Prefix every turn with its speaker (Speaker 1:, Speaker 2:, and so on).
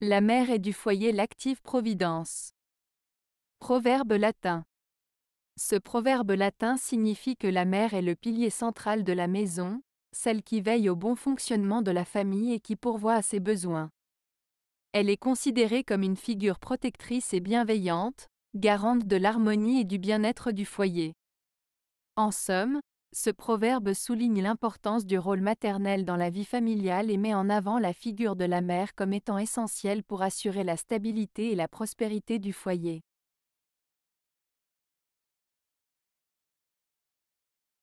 Speaker 1: La mère est du foyer l'active providence. Proverbe latin. Ce proverbe latin signifie que la mère est le pilier central de la maison, celle qui veille au bon fonctionnement de la famille et qui pourvoit à ses besoins. Elle est considérée comme une figure protectrice et bienveillante, garante de l'harmonie et du bien-être du foyer. En somme, ce proverbe souligne l'importance du rôle maternel dans la vie familiale et met en avant la figure de la mère comme étant essentielle pour assurer la stabilité et la prospérité du foyer.